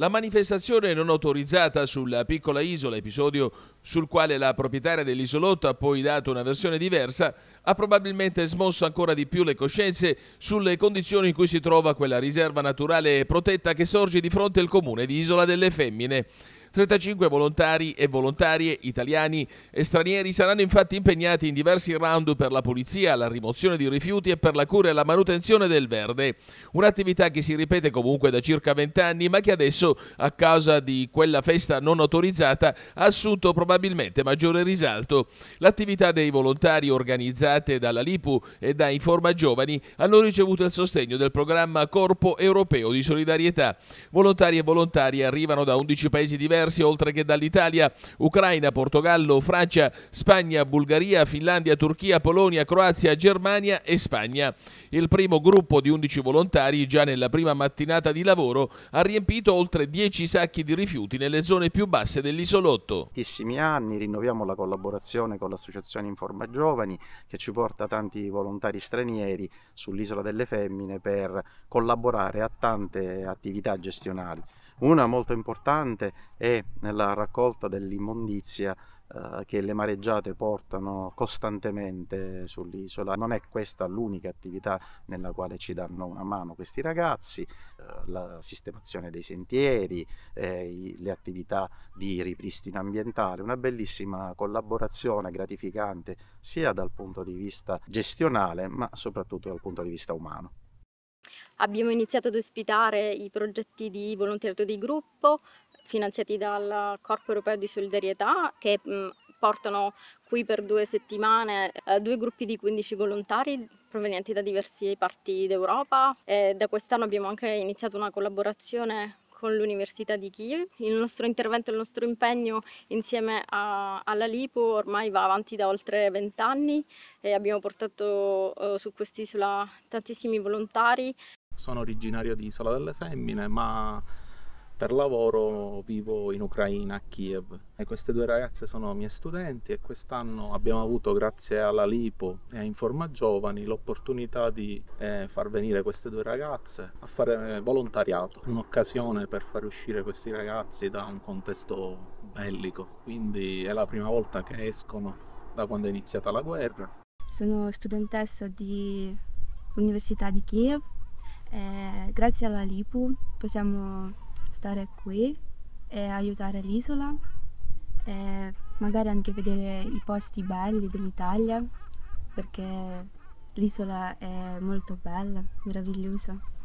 La manifestazione non autorizzata sulla piccola isola, episodio sul quale la proprietaria dell'isolotto ha poi dato una versione diversa, ha probabilmente smosso ancora di più le coscienze sulle condizioni in cui si trova quella riserva naturale protetta che sorge di fronte al comune di Isola delle Femmine. 35 volontari e volontarie italiani e stranieri saranno infatti impegnati in diversi round per la pulizia, la rimozione di rifiuti e per la cura e la manutenzione del verde. Un'attività che si ripete comunque da circa 20 anni ma che adesso a causa di quella festa non autorizzata ha assunto probabilmente maggiore risalto. L'attività dei volontari organizzate dalla Lipu e da Informa Giovani hanno ricevuto il sostegno del programma Corpo Europeo di Solidarietà. Volontari e volontari arrivano da 11 paesi diversi diversi oltre che dall'Italia, Ucraina, Portogallo, Francia, Spagna, Bulgaria, Finlandia, Turchia, Polonia, Croazia, Germania e Spagna. Il primo gruppo di 11 volontari già nella prima mattinata di lavoro ha riempito oltre 10 sacchi di rifiuti nelle zone più basse dell'isolotto. Tantissimi anni rinnoviamo la collaborazione con l'associazione Informa Giovani che ci porta tanti volontari stranieri sull'isola delle femmine per collaborare a tante attività gestionali. Una molto importante è la raccolta dell'immondizia eh, che le mareggiate portano costantemente sull'isola. Non è questa l'unica attività nella quale ci danno una mano questi ragazzi, eh, la sistemazione dei sentieri, eh, i, le attività di ripristino ambientale, una bellissima collaborazione gratificante sia dal punto di vista gestionale ma soprattutto dal punto di vista umano. Abbiamo iniziato ad ospitare i progetti di volontariato di gruppo finanziati dal Corpo Europeo di Solidarietà che portano qui per due settimane eh, due gruppi di 15 volontari provenienti da diverse parti d'Europa. da quest'anno abbiamo anche iniziato una collaborazione con l'Università di Kiev. Il nostro intervento, il nostro impegno insieme a, alla Lipo ormai va avanti da oltre vent'anni e abbiamo portato eh, su quest'isola tantissimi volontari. Sono originario di Isola delle Femmine, ma per lavoro vivo in Ucraina, a Kiev. E queste due ragazze sono mie studenti e quest'anno abbiamo avuto, grazie alla Lipo e a Informa Giovani, l'opportunità di eh, far venire queste due ragazze a fare volontariato, un'occasione per far uscire questi ragazzi da un contesto bellico. Quindi è la prima volta che escono da quando è iniziata la guerra. Sono studentessa dell'Università di Kiev. Eh, grazie alla Lipo possiamo stare qui e aiutare l'isola e magari anche vedere i posti belli dell'Italia perché l'isola è molto bella, meravigliosa.